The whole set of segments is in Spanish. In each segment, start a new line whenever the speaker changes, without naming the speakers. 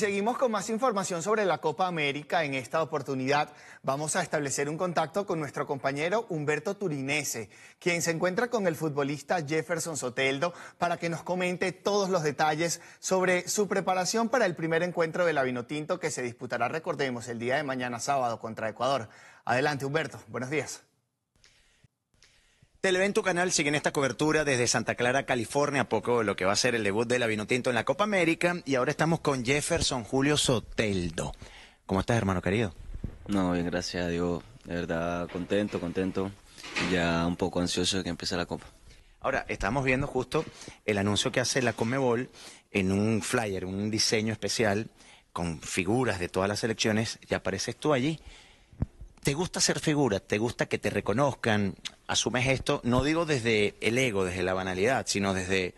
Seguimos con más información sobre la Copa América. En esta oportunidad vamos a establecer un contacto con nuestro compañero Humberto Turinese, quien se encuentra con el futbolista Jefferson Soteldo para que nos comente todos los detalles sobre su preparación para el primer encuentro de la Vinotinto que se disputará, recordemos, el día de mañana sábado contra Ecuador. Adelante, Humberto. Buenos días.
Televen tu canal siguen esta cobertura desde Santa Clara, California, a poco lo que va a ser el debut de la Vinotinto en la Copa América. Y ahora estamos con Jefferson
Julio Soteldo. ¿Cómo estás, hermano querido? No, bien, gracias a Dios. De verdad, contento, contento. Ya un poco ansioso de que empiece la Copa. Ahora, estamos
viendo justo el anuncio que hace la Comebol en un flyer, un diseño especial con figuras de todas las selecciones. Ya apareces tú allí. ¿Te gusta ser figura? ¿Te gusta que te reconozcan? asumes esto, no digo desde el ego, desde la banalidad, sino desde,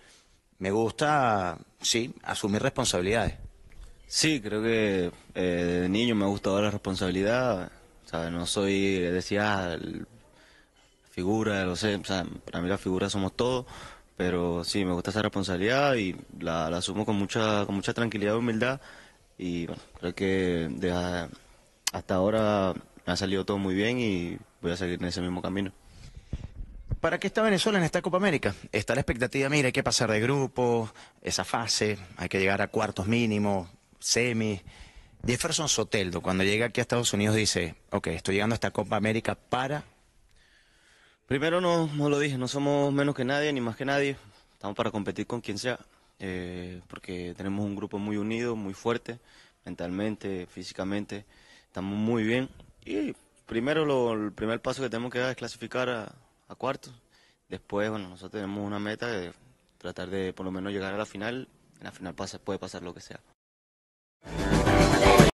me gusta, sí, asumir responsabilidades.
Sí, creo que eh, desde niño me ha gustado la responsabilidad, o sea, no soy, decía, figura, lo sé, para mí la figura somos todos, pero sí, me gusta esa responsabilidad y la, asumo con mucha, con mucha tranquilidad y humildad y creo que hasta ahora me ha salido todo muy bien
y voy a seguir en ese mismo camino. ¿Para qué está Venezuela en esta Copa América? Está la expectativa, mira, hay que pasar de grupo, esa fase, hay que llegar a cuartos mínimos, semi. Jefferson Soteldo, cuando llega aquí a Estados Unidos, dice, ok, estoy llegando a esta Copa América para...
Primero, no, lo dije, no somos menos que nadie, ni más que nadie. Estamos para competir con quien sea, eh, porque tenemos un grupo muy unido, muy fuerte, mentalmente, físicamente. Estamos muy bien. Y primero, el primer paso que tenemos que dar es clasificar a, cuartos. Después, bueno, nosotros tenemos una meta de tratar de por lo menos llegar a la final. En la final pasa, puede pasar lo que sea.